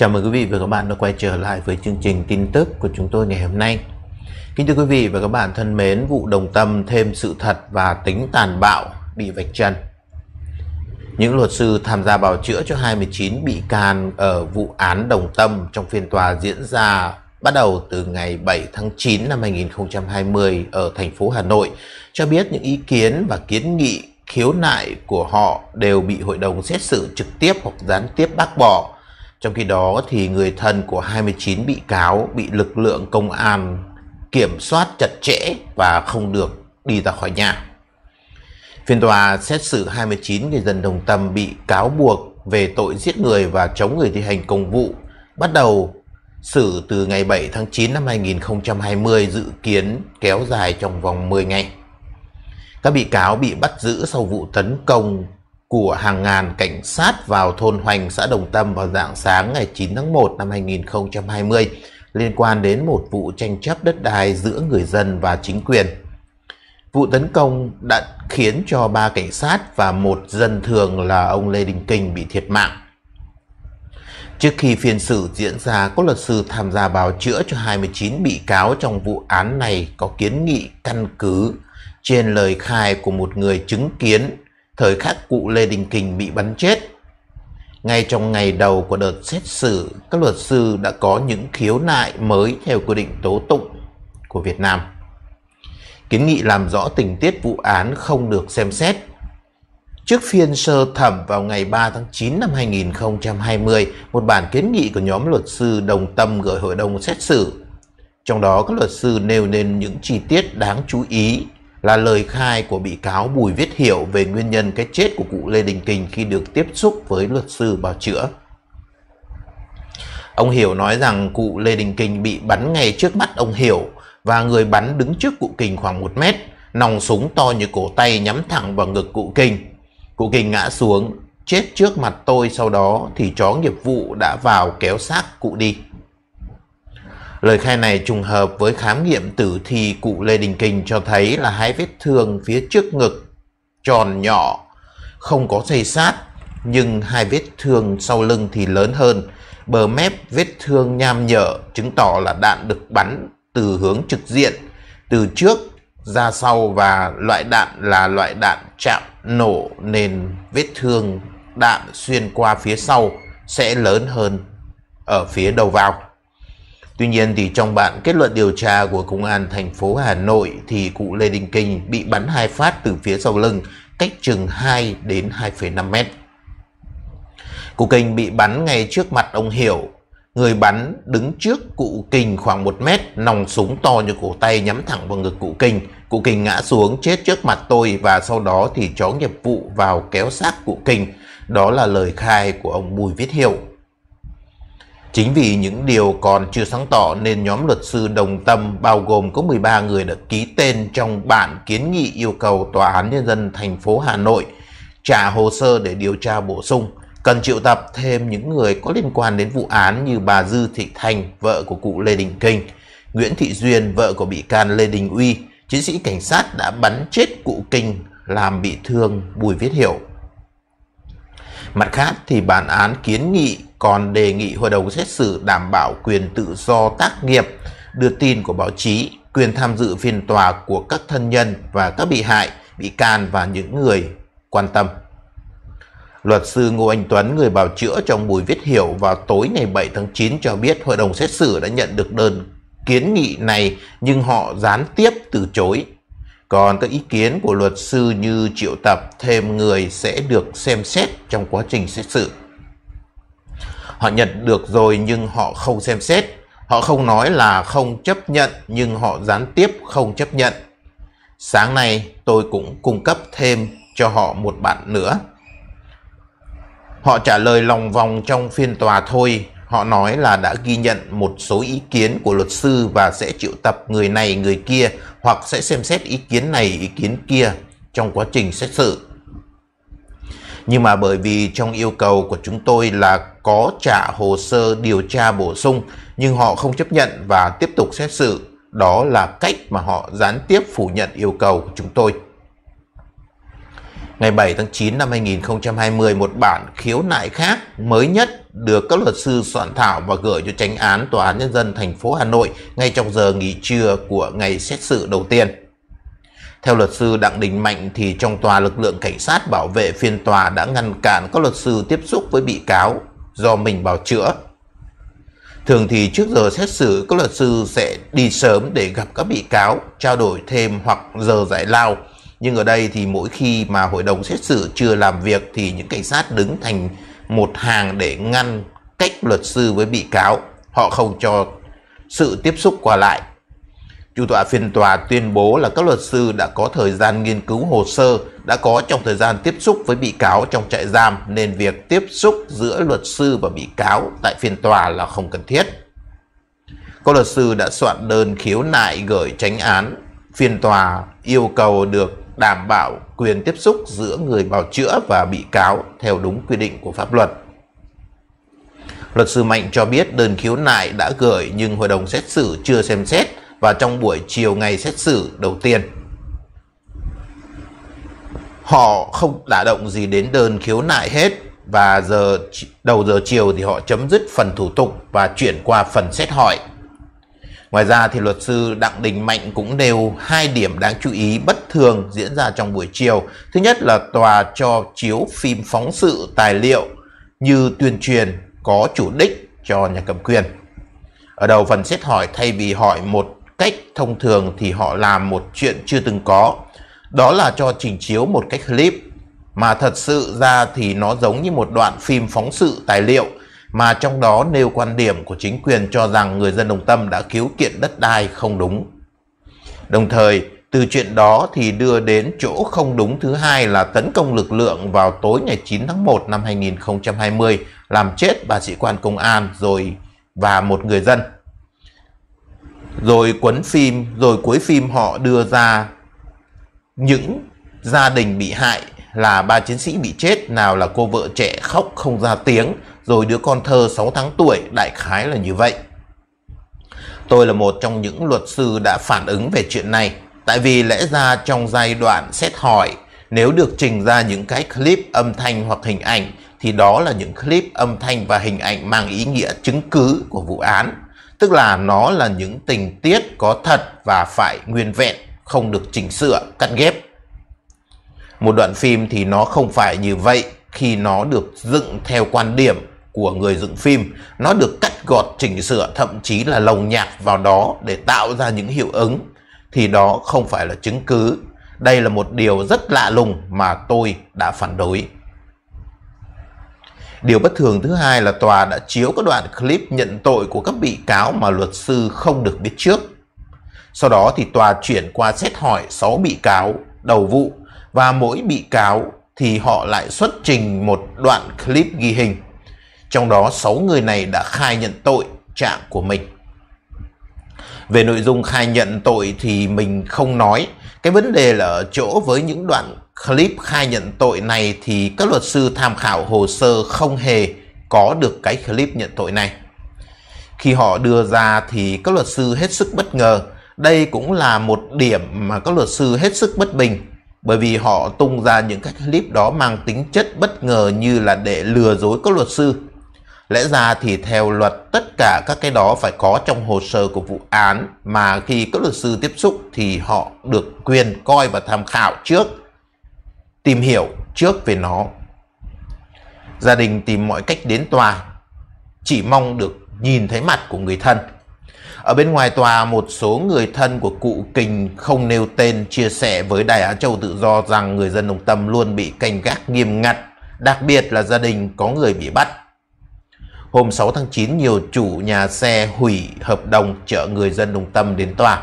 Chào mừng quý vị và các bạn đã quay trở lại với chương trình tin tức của chúng tôi ngày hôm nay. Kính thưa quý vị và các bạn thân mến, vụ đồng tâm thêm sự thật và tính tàn bạo bị vạch trần. Những luật sư tham gia bào chữa cho 29 bị can ở vụ án đồng tâm trong phiên tòa diễn ra bắt đầu từ ngày 7 tháng 9 năm 2020 ở thành phố Hà Nội cho biết những ý kiến và kiến nghị khiếu nại của họ đều bị hội đồng xét xử trực tiếp hoặc gián tiếp bác bỏ trong khi đó thì người thân của 29 bị cáo bị lực lượng công an kiểm soát chặt chẽ và không được đi ra khỏi nhà. Phiên tòa xét xử 29 người dân đồng tâm bị cáo buộc về tội giết người và chống người thi hành công vụ bắt đầu xử từ ngày 7 tháng 9 năm 2020 dự kiến kéo dài trong vòng 10 ngày. Các bị cáo bị bắt giữ sau vụ tấn công của hàng ngàn cảnh sát vào thôn Hoành, xã Đồng Tâm vào dạng sáng ngày 9 tháng 1 năm 2020 liên quan đến một vụ tranh chấp đất đai giữa người dân và chính quyền. Vụ tấn công đã khiến cho ba cảnh sát và một dân thường là ông Lê Đình Kình bị thiệt mạng. Trước khi phiên xử diễn ra, các luật sư tham gia bào chữa cho 29 bị cáo trong vụ án này có kiến nghị căn cứ trên lời khai của một người chứng kiến thời khắc cụ Lê Đình Kình bị bắn chết. Ngay trong ngày đầu của đợt xét xử, các luật sư đã có những khiếu nại mới theo quy định tố tụng của Việt Nam. Kiến nghị làm rõ tình tiết vụ án không được xem xét. Trước phiên sơ thẩm vào ngày 3 tháng 9 năm 2020, một bản kiến nghị của nhóm luật sư đồng tâm gửi hội đồng xét xử. Trong đó các luật sư nêu lên những chi tiết đáng chú ý là lời khai của bị cáo Bùi Viết Hiểu về nguyên nhân cái chết của cụ Lê Đình Kình khi được tiếp xúc với luật sư bào chữa. Ông Hiểu nói rằng cụ Lê Đình Kình bị bắn ngay trước mắt ông Hiểu và người bắn đứng trước cụ Kình khoảng 1 mét, nòng súng to như cổ tay nhắm thẳng vào ngực cụ Kình. Cụ Kình ngã xuống, chết trước mặt tôi sau đó thì chó nghiệp vụ đã vào kéo xác cụ đi. Lời khai này trùng hợp với khám nghiệm tử thi cụ Lê Đình Kình cho thấy là hai vết thương phía trước ngực tròn nhỏ, không có dây sát, nhưng hai vết thương sau lưng thì lớn hơn, bờ mép vết thương nham nhở chứng tỏ là đạn được bắn từ hướng trực diện, từ trước ra sau và loại đạn là loại đạn chạm nổ nên vết thương đạn xuyên qua phía sau sẽ lớn hơn ở phía đầu vào. Tuy nhiên thì trong bản kết luận điều tra của Công an thành phố Hà Nội thì cụ Lê Đình Kinh bị bắn hai phát từ phía sau lưng cách chừng 2 đến 2,5 mét. Cụ Kinh bị bắn ngay trước mặt ông Hiểu. Người bắn đứng trước cụ Kinh khoảng 1 mét, nòng súng to như cổ tay nhắm thẳng vào ngực cụ Kinh. Cụ Kinh ngã xuống chết trước mặt tôi và sau đó thì chó nghiệp vụ vào kéo xác cụ Kinh. Đó là lời khai của ông Bùi Viết Hiệu. Chính vì những điều còn chưa sáng tỏ nên nhóm luật sư đồng tâm bao gồm có 13 người đã ký tên trong bản kiến nghị yêu cầu Tòa án Nhân dân thành phố Hà Nội trả hồ sơ để điều tra bổ sung, cần triệu tập thêm những người có liên quan đến vụ án như bà Dư Thị Thành, vợ của cụ Lê Đình Kinh, Nguyễn Thị Duyên, vợ của bị can Lê Đình Uy, chiến sĩ cảnh sát đã bắn chết cụ Kinh làm bị thương Bùi Viết Hiểu Mặt khác thì bản án kiến nghị còn đề nghị hội đồng xét xử đảm bảo quyền tự do tác nghiệp, đưa tin của báo chí, quyền tham dự phiên tòa của các thân nhân và các bị hại, bị can và những người quan tâm. Luật sư Ngô Anh Tuấn, người bào chữa trong buổi viết hiểu vào tối ngày 7 tháng 9 cho biết hội đồng xét xử đã nhận được đơn kiến nghị này nhưng họ gián tiếp từ chối còn các ý kiến của luật sư như triệu tập thêm người sẽ được xem xét trong quá trình xét xử. Họ nhận được rồi nhưng họ không xem xét. Họ không nói là không chấp nhận nhưng họ gián tiếp không chấp nhận. Sáng nay tôi cũng cung cấp thêm cho họ một bạn nữa. Họ trả lời lòng vòng trong phiên tòa thôi, họ nói là đã ghi nhận một số ý kiến của luật sư và sẽ triệu tập người này người kia hoặc sẽ xem xét ý kiến này ý kiến kia trong quá trình xét xử. Nhưng mà bởi vì trong yêu cầu của chúng tôi là có trả hồ sơ điều tra bổ sung nhưng họ không chấp nhận và tiếp tục xét xử. Đó là cách mà họ gián tiếp phủ nhận yêu cầu của chúng tôi. Ngày 7 tháng 9 năm 2020, một bản khiếu nại khác mới nhất được các luật sư soạn thảo và gửi cho tránh án Tòa án Nhân dân thành phố Hà Nội ngay trong giờ nghỉ trưa của ngày xét xử đầu tiên. Theo luật sư Đặng Đình Mạnh thì trong tòa lực lượng cảnh sát bảo vệ phiên tòa đã ngăn cản các luật sư tiếp xúc với bị cáo do mình bảo chữa. Thường thì trước giờ xét xử các luật sư sẽ đi sớm để gặp các bị cáo, trao đổi thêm hoặc giờ giải lao. Nhưng ở đây thì mỗi khi mà hội đồng xét xử chưa làm việc thì những cảnh sát đứng thành một hàng để ngăn cách luật sư với bị cáo. Họ không cho sự tiếp xúc qua lại. Chủ tọa phiên tòa tuyên bố là các luật sư đã có thời gian nghiên cứu hồ sơ đã có trong thời gian tiếp xúc với bị cáo trong trại giam nên việc tiếp xúc giữa luật sư và bị cáo tại phiên tòa là không cần thiết. Các luật sư đã soạn đơn khiếu nại gửi tránh án. Phiên tòa yêu cầu được đảm bảo quyền tiếp xúc giữa người bào chữa và bị cáo theo đúng quy định của pháp luật. Luật sư Mạnh cho biết đơn khiếu nại đã gửi nhưng hội đồng xét xử chưa xem xét và trong buổi chiều ngày xét xử đầu tiên. Họ không đả động gì đến đơn khiếu nại hết và giờ đầu giờ chiều thì họ chấm dứt phần thủ tục và chuyển qua phần xét hỏi Ngoài ra thì luật sư Đặng Đình Mạnh cũng nêu hai điểm đáng chú ý bất thường diễn ra trong buổi chiều. Thứ nhất là tòa cho chiếu phim phóng sự tài liệu như tuyên truyền có chủ đích cho nhà cầm quyền. Ở đầu phần xét hỏi thay vì hỏi một cách thông thường thì họ làm một chuyện chưa từng có. Đó là cho trình chiếu một cách clip mà thật sự ra thì nó giống như một đoạn phim phóng sự tài liệu mà trong đó nêu quan điểm của chính quyền cho rằng người dân Đồng Tâm đã khiếu kiện đất đai không đúng. Đồng thời, từ chuyện đó thì đưa đến chỗ không đúng thứ hai là tấn công lực lượng vào tối ngày 9 tháng 1 năm 2020 làm chết ba sĩ quan công an rồi và một người dân. Rồi quấn phim, rồi cuối phim họ đưa ra những gia đình bị hại là ba chiến sĩ bị chết nào là cô vợ trẻ khóc không ra tiếng rồi đứa con thơ 6 tháng tuổi, đại khái là như vậy. Tôi là một trong những luật sư đã phản ứng về chuyện này, tại vì lẽ ra trong giai đoạn xét hỏi, nếu được trình ra những cái clip âm thanh hoặc hình ảnh, thì đó là những clip âm thanh và hình ảnh mang ý nghĩa chứng cứ của vụ án. Tức là nó là những tình tiết có thật và phải nguyên vẹn, không được chỉnh sửa, cắt ghép. Một đoạn phim thì nó không phải như vậy khi nó được dựng theo quan điểm của người dựng phim nó được cắt gọt chỉnh sửa thậm chí là lồng nhạc vào đó để tạo ra những hiệu ứng thì đó không phải là chứng cứ đây là một điều rất lạ lùng mà tôi đã phản đối Điều bất thường thứ hai là tòa đã chiếu các đoạn clip nhận tội của các bị cáo mà luật sư không được biết trước. Sau đó thì tòa chuyển qua xét hỏi 6 bị cáo đầu vụ và mỗi bị cáo thì họ lại xuất trình một đoạn clip ghi hình trong đó 6 người này đã khai nhận tội trạng của mình. Về nội dung khai nhận tội thì mình không nói. Cái vấn đề là ở chỗ với những đoạn clip khai nhận tội này thì các luật sư tham khảo hồ sơ không hề có được cái clip nhận tội này. Khi họ đưa ra thì các luật sư hết sức bất ngờ. Đây cũng là một điểm mà các luật sư hết sức bất bình bởi vì họ tung ra những cái clip đó mang tính chất bất ngờ như là để lừa dối các luật sư Lẽ ra thì theo luật tất cả các cái đó phải có trong hồ sơ của vụ án mà khi các luật sư tiếp xúc thì họ được quyền coi và tham khảo trước, tìm hiểu trước về nó. Gia đình tìm mọi cách đến tòa, chỉ mong được nhìn thấy mặt của người thân. Ở bên ngoài tòa, một số người thân của cụ Kình không nêu tên chia sẻ với Đài Á Châu Tự Do rằng người dân Đồng Tâm luôn bị canh gác nghiêm ngặt, đặc biệt là gia đình có người bị bắt Hôm 6 tháng 9, nhiều chủ nhà xe hủy hợp đồng chở người dân Đồng Tâm đến tòa.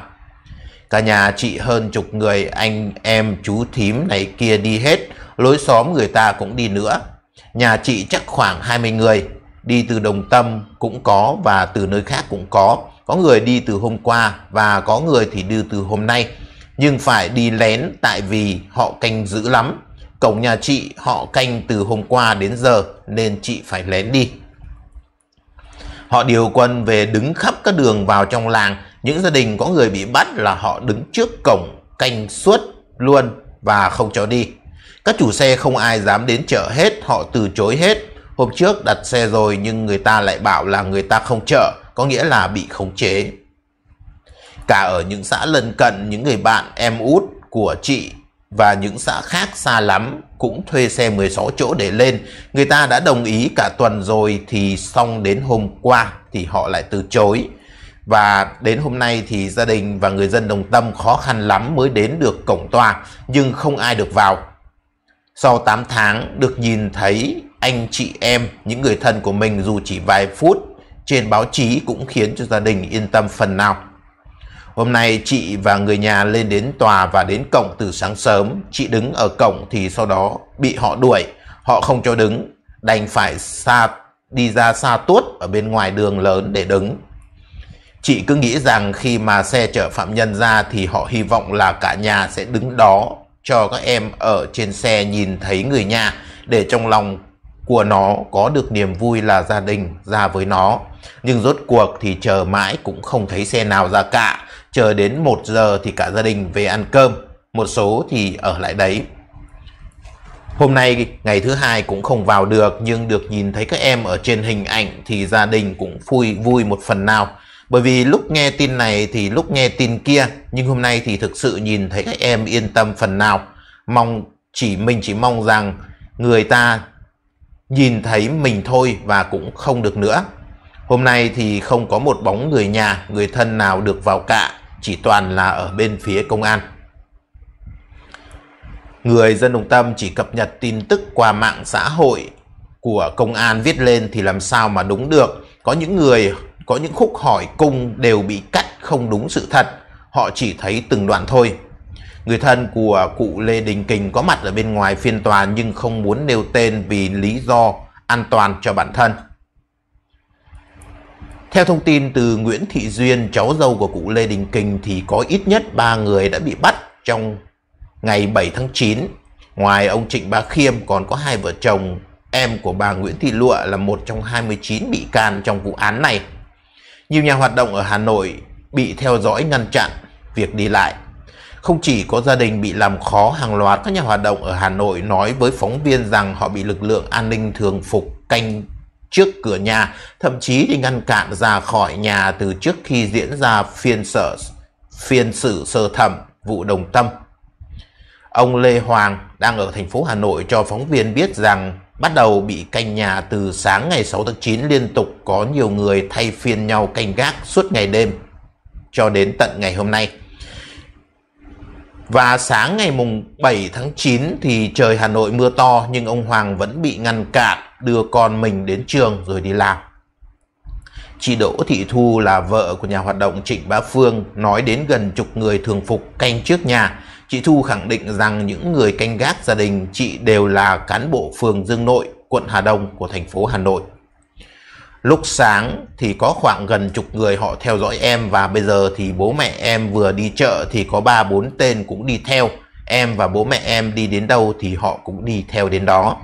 Cả nhà chị hơn chục người, anh em chú thím này kia đi hết, lối xóm người ta cũng đi nữa. Nhà chị chắc khoảng 20 người, đi từ Đồng Tâm cũng có và từ nơi khác cũng có. Có người đi từ hôm qua và có người thì đi từ hôm nay. Nhưng phải đi lén tại vì họ canh dữ lắm. Cổng nhà chị họ canh từ hôm qua đến giờ nên chị phải lén đi. Họ điều quân về đứng khắp các đường vào trong làng. Những gia đình có người bị bắt là họ đứng trước cổng canh suốt luôn và không cho đi. Các chủ xe không ai dám đến chợ hết, họ từ chối hết. Hôm trước đặt xe rồi nhưng người ta lại bảo là người ta không chợ, có nghĩa là bị khống chế. Cả ở những xã lân cận, những người bạn em út của chị và những xã khác xa lắm cũng thuê xe 16 chỗ để lên. Người ta đã đồng ý cả tuần rồi thì xong đến hôm qua thì họ lại từ chối. Và đến hôm nay thì gia đình và người dân đồng tâm khó khăn lắm mới đến được cổng tòa nhưng không ai được vào. Sau 8 tháng được nhìn thấy anh chị em, những người thân của mình dù chỉ vài phút trên báo chí cũng khiến cho gia đình yên tâm phần nào. Hôm nay chị và người nhà lên đến tòa và đến cổng từ sáng sớm. Chị đứng ở cổng thì sau đó bị họ đuổi. Họ không cho đứng, đành phải xa đi ra xa tuốt ở bên ngoài đường lớn để đứng. Chị cứ nghĩ rằng khi mà xe chở phạm nhân ra thì họ hy vọng là cả nhà sẽ đứng đó cho các em ở trên xe nhìn thấy người nhà để trong lòng của nó có được niềm vui là gia đình ra với nó. Nhưng rốt cuộc thì chờ mãi cũng không thấy xe nào ra cả chờ đến 1 giờ thì cả gia đình về ăn cơm, một số thì ở lại đấy. Hôm nay ngày thứ hai cũng không vào được nhưng được nhìn thấy các em ở trên hình ảnh thì gia đình cũng vui vui một phần nào. Bởi vì lúc nghe tin này thì lúc nghe tin kia nhưng hôm nay thì thực sự nhìn thấy các em yên tâm phần nào. Mong chỉ mình chỉ mong rằng người ta nhìn thấy mình thôi và cũng không được nữa. Hôm nay thì không có một bóng người nhà, người thân nào được vào cả chỉ toàn là ở bên phía công an. Người dân Đồng Tâm chỉ cập nhật tin tức qua mạng xã hội của công an viết lên thì làm sao mà đúng được. Có những người, có những khúc hỏi cung đều bị cắt không đúng sự thật. Họ chỉ thấy từng đoạn thôi. Người thân của cụ Lê Đình Kình có mặt ở bên ngoài phiên tòa nhưng không muốn nêu tên vì lý do an toàn cho bản thân. Theo thông tin từ Nguyễn Thị Duyên, cháu dâu của cụ Lê Đình Kình thì có ít nhất 3 người đã bị bắt trong ngày 7 tháng 9. Ngoài ông Trịnh Bá Khiêm còn có hai vợ chồng, em của bà Nguyễn Thị Lụa là một trong 29 bị can trong vụ án này. Nhiều nhà hoạt động ở Hà Nội bị theo dõi ngăn chặn việc đi lại. Không chỉ có gia đình bị làm khó, hàng loạt các nhà hoạt động ở Hà Nội nói với phóng viên rằng họ bị lực lượng an ninh thường phục canh trước cửa nhà, thậm chí thì ngăn cản ra khỏi nhà từ trước khi diễn ra phiên sở phiên xử sơ thẩm vụ Đồng Tâm. Ông Lê Hoàng đang ở thành phố Hà Nội cho phóng viên biết rằng bắt đầu bị canh nhà từ sáng ngày 6 tháng 9 liên tục có nhiều người thay phiên nhau canh gác suốt ngày đêm cho đến tận ngày hôm nay. Và sáng ngày mùng 7 tháng 9 thì trời Hà Nội mưa to nhưng ông Hoàng vẫn bị ngăn cản đưa con mình đến trường rồi đi làm. Chị Đỗ Thị Thu là vợ của nhà hoạt động Trịnh Bá Phương nói đến gần chục người thường phục canh trước nhà. Chị Thu khẳng định rằng những người canh gác gia đình chị đều là cán bộ phường Dương Nội, quận Hà Đông của thành phố Hà Nội. Lúc sáng thì có khoảng gần chục người họ theo dõi em và bây giờ thì bố mẹ em vừa đi chợ thì có ba bốn tên cũng đi theo. Em và bố mẹ em đi đến đâu thì họ cũng đi theo đến đó.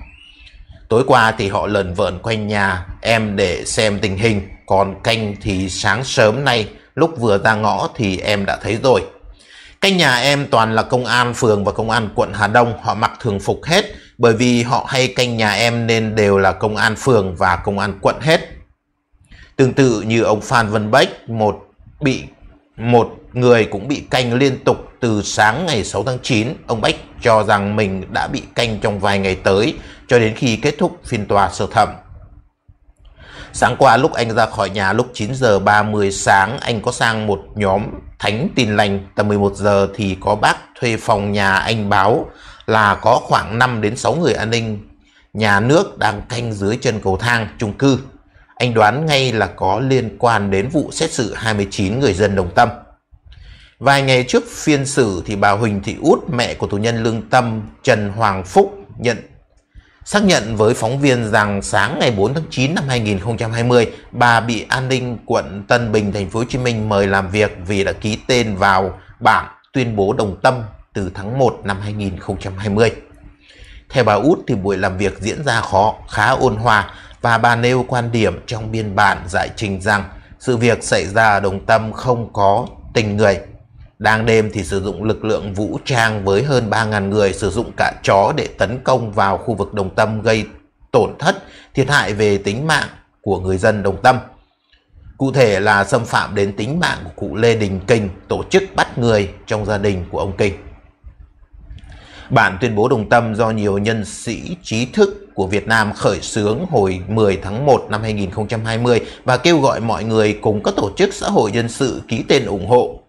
Tối qua thì họ lần vợn quanh nhà em để xem tình hình. Còn canh thì sáng sớm nay lúc vừa ra ngõ thì em đã thấy rồi. cái nhà em toàn là công an phường và công an quận Hà Đông. Họ mặc thường phục hết bởi vì họ hay canh nhà em nên đều là công an phường và công an quận hết. Tương tự như ông Phan Văn Bách, một bị một người cũng bị canh liên tục từ sáng ngày 6 tháng 9, ông Bách cho rằng mình đã bị canh trong vài ngày tới cho đến khi kết thúc phiên tòa sơ thẩm. Sáng qua lúc anh ra khỏi nhà lúc 9 giờ 30 sáng anh có sang một nhóm thánh tin lành tầm 11 giờ thì có bác thuê phòng nhà anh báo là có khoảng 5 đến 6 người an ninh nhà nước đang canh dưới chân cầu thang chung cư anh đoán ngay là có liên quan đến vụ xét xử 29 người dân Đồng Tâm. Vài ngày trước phiên xử thì bà Huỳnh Thị Út, mẹ của tù nhân lương tâm Trần Hoàng Phúc nhận xác nhận với phóng viên rằng sáng ngày 4 tháng 9 năm 2020, bà bị an ninh quận Tân Bình thành phố Hồ Chí Minh mời làm việc vì đã ký tên vào bảng tuyên bố đồng tâm từ tháng 1 năm 2020. Theo bà Út thì buổi làm việc diễn ra khó, khá ôn hòa và bà nêu quan điểm trong biên bản giải trình rằng sự việc xảy ra ở Đồng Tâm không có tình người. Đang đêm thì sử dụng lực lượng vũ trang với hơn 3.000 người sử dụng cả chó để tấn công vào khu vực Đồng Tâm gây tổn thất, thiệt hại về tính mạng của người dân Đồng Tâm. Cụ thể là xâm phạm đến tính mạng của cụ Lê Đình kinh tổ chức bắt người trong gia đình của ông kinh. Bản tuyên bố đồng tâm do nhiều nhân sĩ trí thức của Việt Nam khởi xướng hồi 10 tháng 1 năm 2020 và kêu gọi mọi người cùng các tổ chức xã hội dân sự ký tên ủng hộ.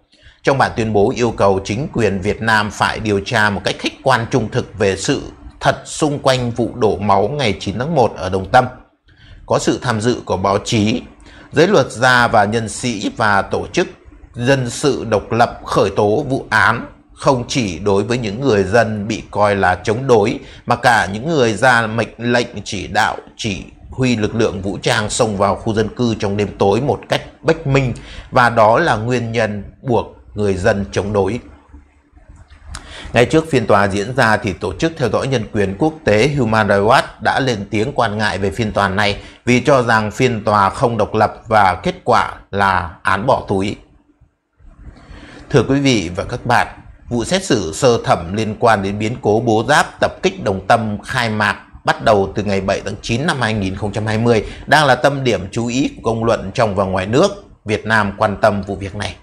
Trong bản tuyên bố yêu cầu chính quyền Việt Nam phải điều tra một cách khách quan trung thực về sự thật xung quanh vụ đổ máu ngày 9 tháng 1 ở Đồng Tâm. Có sự tham dự của báo chí, giới luật gia và nhân sĩ và tổ chức dân sự độc lập khởi tố vụ án không chỉ đối với những người dân bị coi là chống đối mà cả những người ra mệnh lệnh chỉ đạo chỉ huy lực lượng vũ trang xông vào khu dân cư trong đêm tối một cách bách minh và đó là nguyên nhân buộc người dân chống đối. Ngay trước phiên tòa diễn ra thì Tổ chức Theo dõi Nhân quyền Quốc tế Human Rights Watch đã lên tiếng quan ngại về phiên tòa này vì cho rằng phiên tòa không độc lập và kết quả là án bỏ túi. Thưa quý vị và các bạn, Vụ xét xử sơ thẩm liên quan đến biến cố bố giáp tập kích đồng tâm khai mạc bắt đầu từ ngày 7 tháng 9 năm 2020 đang là tâm điểm chú ý của công luận trong và ngoài nước Việt Nam quan tâm vụ việc này.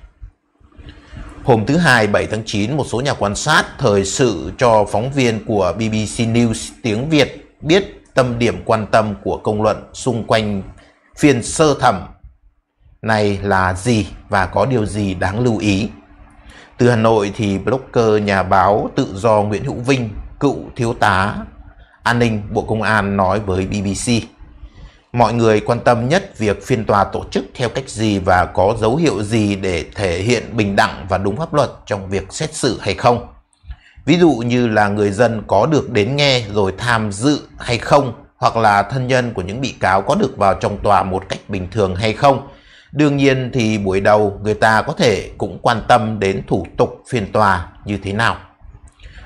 Hôm thứ Hai 7 tháng 9, một số nhà quan sát thời sự cho phóng viên của BBC News tiếng Việt biết tâm điểm quan tâm của công luận xung quanh phiên sơ thẩm này là gì và có điều gì đáng lưu ý. Từ Hà Nội thì blogger nhà báo tự do Nguyễn Hữu Vinh, cựu thiếu tá an ninh Bộ Công an nói với BBC. Mọi người quan tâm nhất việc phiên tòa tổ chức theo cách gì và có dấu hiệu gì để thể hiện bình đẳng và đúng pháp luật trong việc xét xử hay không. Ví dụ như là người dân có được đến nghe rồi tham dự hay không, hoặc là thân nhân của những bị cáo có được vào trong tòa một cách bình thường hay không, Đương nhiên thì buổi đầu người ta có thể cũng quan tâm đến thủ tục phiên tòa như thế nào.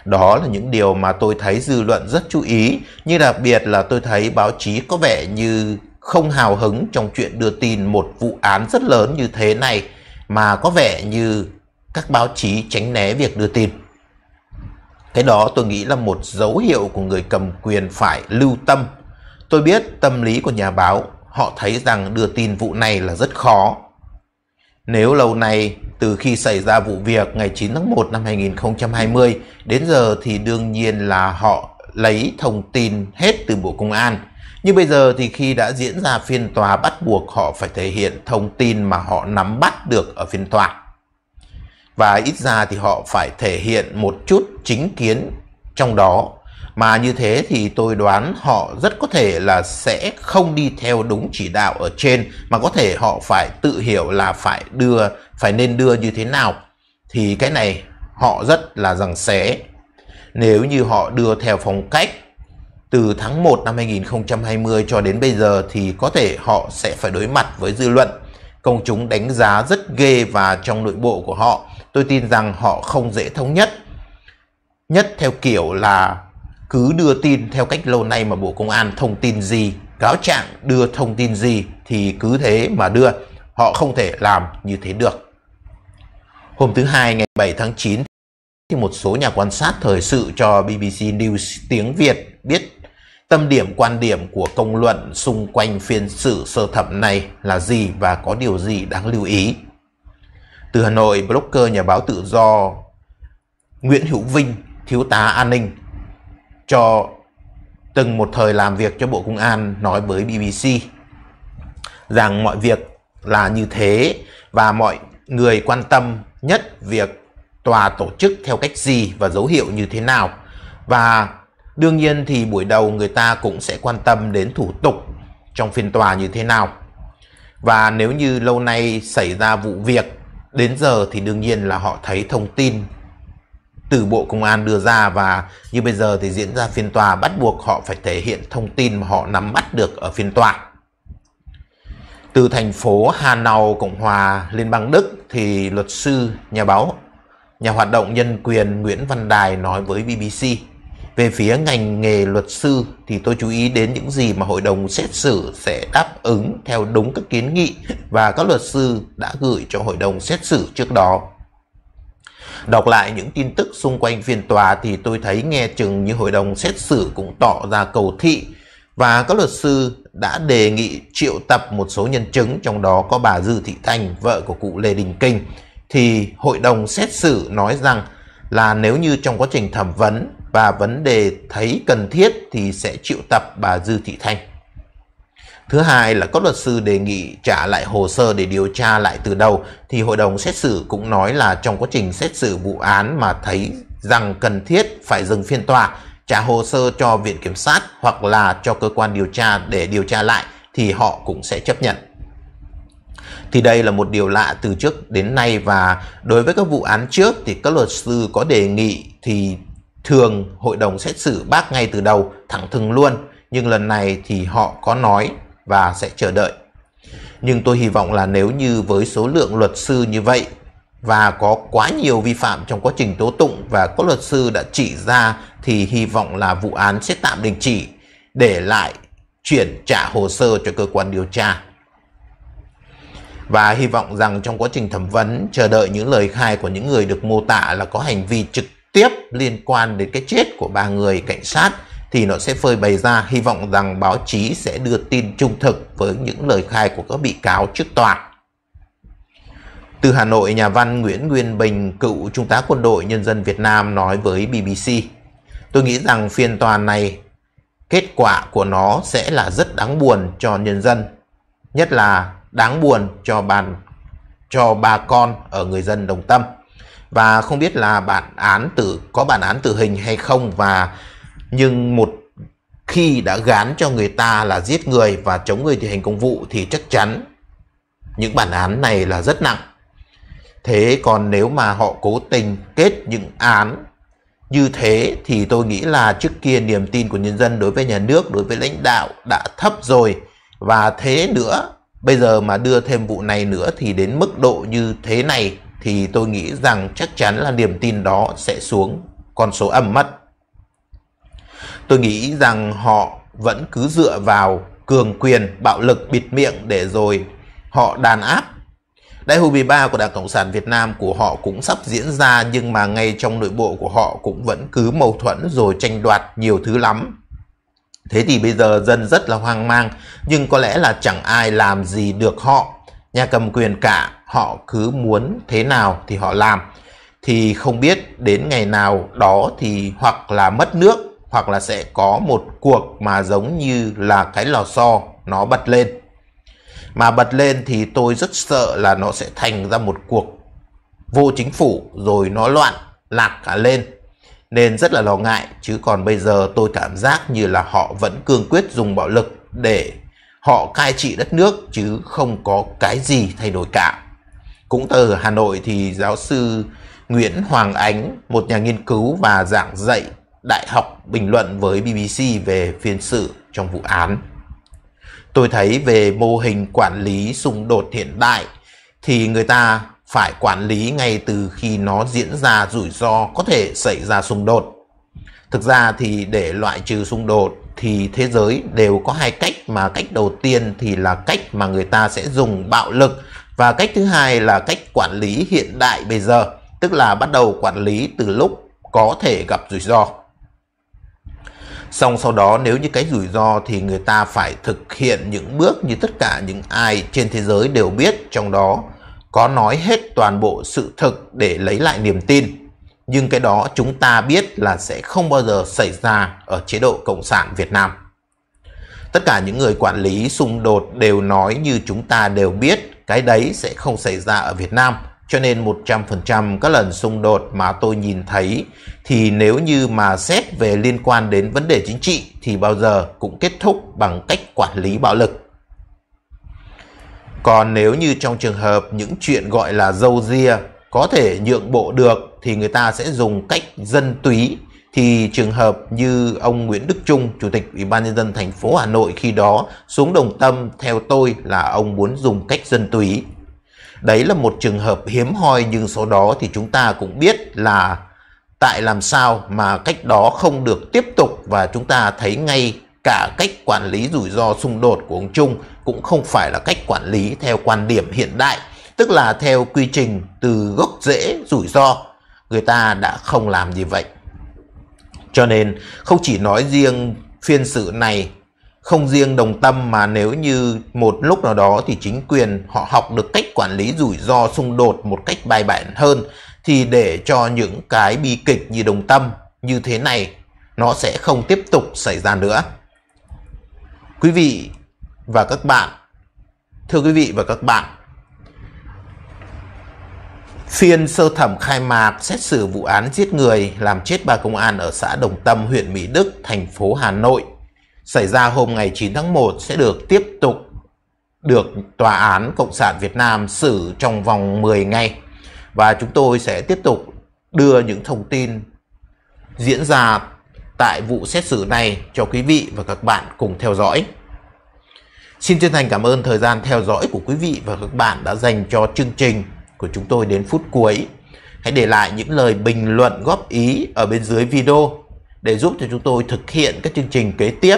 Đó là những điều mà tôi thấy dư luận rất chú ý, như đặc biệt là tôi thấy báo chí có vẻ như không hào hứng trong chuyện đưa tin một vụ án rất lớn như thế này mà có vẻ như các báo chí tránh né việc đưa tin. Cái đó tôi nghĩ là một dấu hiệu của người cầm quyền phải lưu tâm. Tôi biết tâm lý của nhà báo họ thấy rằng đưa tin vụ này là rất khó. Nếu lâu nay, từ khi xảy ra vụ việc ngày 9 tháng 1 năm 2020 đến giờ thì đương nhiên là họ lấy thông tin hết từ Bộ Công an. Nhưng bây giờ thì khi đã diễn ra phiên tòa bắt buộc họ phải thể hiện thông tin mà họ nắm bắt được ở phiên tòa. Và ít ra thì họ phải thể hiện một chút chính kiến trong đó mà như thế thì tôi đoán họ rất có thể là sẽ không đi theo đúng chỉ đạo ở trên mà có thể họ phải tự hiểu là phải đưa, phải nên đưa như thế nào. Thì cái này họ rất là rằng xé. Nếu như họ đưa theo phong cách từ tháng 1 năm 2020 cho đến bây giờ thì có thể họ sẽ phải đối mặt với dư luận. Công chúng đánh giá rất ghê và trong nội bộ của họ, tôi tin rằng họ không dễ thống nhất. Nhất theo kiểu là cứ đưa tin theo cách lâu nay mà Bộ Công an thông tin gì, cáo trạng đưa thông tin gì thì cứ thế mà đưa. Họ không thể làm như thế được. Hôm thứ Hai ngày 7 tháng 9 thì một số nhà quan sát thời sự cho BBC News tiếng Việt biết tâm điểm quan điểm của công luận xung quanh phiên xử sơ thẩm này là gì và có điều gì đáng lưu ý. Từ Hà Nội, blogger nhà báo tự do Nguyễn Hữu Vinh, thiếu tá an ninh cho từng một thời làm việc cho Bộ Công an nói với BBC rằng mọi việc là như thế và mọi người quan tâm nhất việc tòa tổ chức theo cách gì và dấu hiệu như thế nào. Và đương nhiên thì buổi đầu người ta cũng sẽ quan tâm đến thủ tục trong phiên tòa như thế nào. Và nếu như lâu nay xảy ra vụ việc đến giờ thì đương nhiên là họ thấy thông tin từ Bộ Công an đưa ra và như bây giờ thì diễn ra phiên tòa bắt buộc họ phải thể hiện thông tin mà họ nắm bắt được ở phiên tòa. Từ thành phố Hà nội Cộng hòa Liên bang Đức thì luật sư, nhà báo, nhà hoạt động nhân quyền Nguyễn Văn Đài nói với BBC về phía ngành nghề luật sư thì tôi chú ý đến những gì mà hội đồng xét xử sẽ đáp ứng theo đúng các kiến nghị và các luật sư đã gửi cho hội đồng xét xử trước đó. Đọc lại những tin tức xung quanh phiên tòa thì tôi thấy nghe chừng như hội đồng xét xử cũng tỏ ra cầu thị và các luật sư đã đề nghị triệu tập một số nhân chứng trong đó có bà Dư Thị Thanh, vợ của cụ Lê Đình Kinh thì hội đồng xét xử nói rằng là nếu như trong quá trình thẩm vấn và vấn đề thấy cần thiết thì sẽ triệu tập bà Dư Thị Thanh. Thứ hai là các luật sư đề nghị trả lại hồ sơ để điều tra lại từ đầu thì hội đồng xét xử cũng nói là trong quá trình xét xử vụ án mà thấy rằng cần thiết phải dừng phiên tòa, trả hồ sơ cho viện kiểm sát hoặc là cho cơ quan điều tra để điều tra lại thì họ cũng sẽ chấp nhận. Thì đây là một điều lạ từ trước đến nay và đối với các vụ án trước thì các luật sư có đề nghị thì thường hội đồng xét xử bác ngay từ đầu thẳng thừng luôn. Nhưng lần này thì họ có nói và sẽ chờ đợi. Nhưng tôi hy vọng là nếu như với số lượng luật sư như vậy và có quá nhiều vi phạm trong quá trình tố tụng và các luật sư đã chỉ ra thì hy vọng là vụ án sẽ tạm đình chỉ để lại chuyển trả hồ sơ cho cơ quan điều tra. Và hy vọng rằng trong quá trình thẩm vấn chờ đợi những lời khai của những người được mô tả là có hành vi trực tiếp liên quan đến cái chết của ba người cảnh sát thì nó sẽ phơi bày ra hy vọng rằng báo chí sẽ đưa tin trung thực với những lời khai của các bị cáo trước tòa. Từ Hà Nội, nhà văn Nguyễn Nguyên Bình, cựu Trung tá Quân đội Nhân dân Việt Nam nói với BBC Tôi nghĩ rằng phiên tòa này, kết quả của nó sẽ là rất đáng buồn cho nhân dân, nhất là đáng buồn cho bàn cho bà con ở người dân Đồng Tâm. Và không biết là bản án tử có bản án tử hình hay không và nhưng một khi đã gán cho người ta là giết người và chống người thi hành công vụ thì chắc chắn những bản án này là rất nặng. Thế còn nếu mà họ cố tình kết những án như thế thì tôi nghĩ là trước kia niềm tin của nhân dân đối với nhà nước, đối với lãnh đạo đã thấp rồi. Và thế nữa, bây giờ mà đưa thêm vụ này nữa thì đến mức độ như thế này thì tôi nghĩ rằng chắc chắn là niềm tin đó sẽ xuống con số âm mất. Tôi nghĩ rằng họ vẫn cứ dựa vào cường quyền, bạo lực, bịt miệng để rồi họ đàn áp. Đại hội 13 của Đảng Cộng sản Việt Nam của họ cũng sắp diễn ra nhưng mà ngay trong nội bộ của họ cũng vẫn cứ mâu thuẫn rồi tranh đoạt nhiều thứ lắm. Thế thì bây giờ dân rất là hoang mang nhưng có lẽ là chẳng ai làm gì được họ. Nhà cầm quyền cả, họ cứ muốn thế nào thì họ làm. Thì không biết đến ngày nào đó thì hoặc là mất nước hoặc là sẽ có một cuộc mà giống như là cái lò xo nó bật lên. Mà bật lên thì tôi rất sợ là nó sẽ thành ra một cuộc vô chính phủ rồi nó loạn lạc cả lên. Nên rất là lo ngại chứ còn bây giờ tôi cảm giác như là họ vẫn cương quyết dùng bạo lực để họ cai trị đất nước chứ không có cái gì thay đổi cả. Cũng từ Hà Nội thì giáo sư Nguyễn Hoàng Ánh, một nhà nghiên cứu và giảng dạy Đại học bình luận với BBC về phiên sự trong vụ án. Tôi thấy về mô hình quản lý xung đột hiện đại thì người ta phải quản lý ngay từ khi nó diễn ra rủi ro có thể xảy ra xung đột. Thực ra thì để loại trừ xung đột thì thế giới đều có hai cách mà cách đầu tiên thì là cách mà người ta sẽ dùng bạo lực và cách thứ hai là cách quản lý hiện đại bây giờ, tức là bắt đầu quản lý từ lúc có thể gặp rủi ro. Xong sau đó nếu như cái rủi ro thì người ta phải thực hiện những bước như tất cả những ai trên thế giới đều biết trong đó có nói hết toàn bộ sự thực để lấy lại niềm tin. Nhưng cái đó chúng ta biết là sẽ không bao giờ xảy ra ở chế độ Cộng sản Việt Nam. Tất cả những người quản lý xung đột đều nói như chúng ta đều biết cái đấy sẽ không xảy ra ở Việt Nam cho nên 100% các lần xung đột mà tôi nhìn thấy thì nếu như mà xét về liên quan đến vấn đề chính trị thì bao giờ cũng kết thúc bằng cách quản lý bạo lực. Còn nếu như trong trường hợp những chuyện gọi là dâu ria có thể nhượng bộ được thì người ta sẽ dùng cách dân túy thì trường hợp như ông Nguyễn Đức Trung, Chủ tịch Ủy ban Nhân dân thành phố Hà Nội khi đó xuống đồng tâm theo tôi là ông muốn dùng cách dân túy Đấy là một trường hợp hiếm hoi nhưng số đó thì chúng ta cũng biết là tại làm sao mà cách đó không được tiếp tục và chúng ta thấy ngay cả cách quản lý rủi ro xung đột của ông Trung cũng không phải là cách quản lý theo quan điểm hiện đại, tức là theo quy trình từ gốc rễ rủi ro. Người ta đã không làm như vậy. Cho nên không chỉ nói riêng phiên sự này không riêng đồng tâm mà nếu như một lúc nào đó thì chính quyền họ học được cách quản lý rủi ro xung đột một cách bài bản hơn thì để cho những cái bi kịch như đồng tâm như thế này nó sẽ không tiếp tục xảy ra nữa. Quý vị và các bạn, thưa quý vị và các bạn, Phiên sơ thẩm khai mạc xét xử vụ án giết người làm chết ba công an ở xã Đồng Tâm, huyện Mỹ Đức, thành phố Hà Nội xảy ra hôm ngày 9 tháng 1 sẽ được tiếp tục được Tòa án Cộng sản Việt Nam xử trong vòng 10 ngày. Và chúng tôi sẽ tiếp tục đưa những thông tin diễn ra tại vụ xét xử này cho quý vị và các bạn cùng theo dõi. Xin chân thành cảm ơn thời gian theo dõi của quý vị và các bạn đã dành cho chương trình của chúng tôi đến phút cuối. Hãy để lại những lời bình luận góp ý ở bên dưới video để giúp cho chúng tôi thực hiện các chương trình kế tiếp